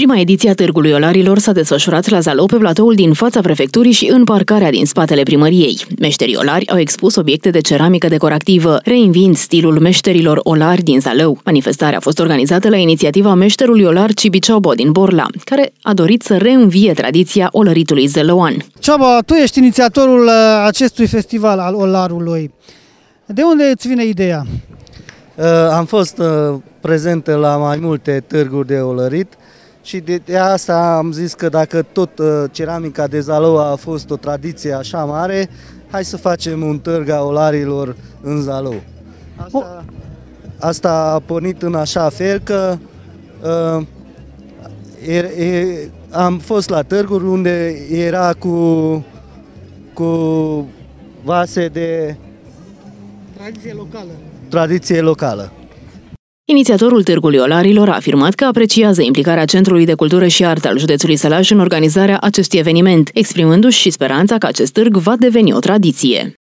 Prima ediție a Târgului Olarilor s-a desfășurat la Zalou pe platoul din fața prefecturii și în parcarea din spatele primăriei. Meșterii olari au expus obiecte de ceramică decorativă, reinvind stilul meșterilor olari din Zalău. Manifestarea a fost organizată la inițiativa meșterului olar Cibiciobo din Borla, care a dorit să reînvie tradiția olăritului zălăuan. Ciobo, tu ești inițiatorul uh, acestui festival al olarului. De unde îți vine ideea? Uh, am fost uh, prezent la mai multe târguri de olărit și de, de asta am zis că dacă tot uh, ceramica de Zalău a fost o tradiție așa mare, hai să facem un târg a olarilor în Zalău. Asta, asta a pornit în așa fel că uh, er, er, am fost la târguri unde era cu, cu vase de... Tradiție locală. Tradiție locală. Inițiatorul Târgului Olarilor a afirmat că apreciază implicarea Centrului de Cultură și Artă al județului Sălaj în organizarea acestui eveniment, exprimându-și și speranța că acest târg va deveni o tradiție.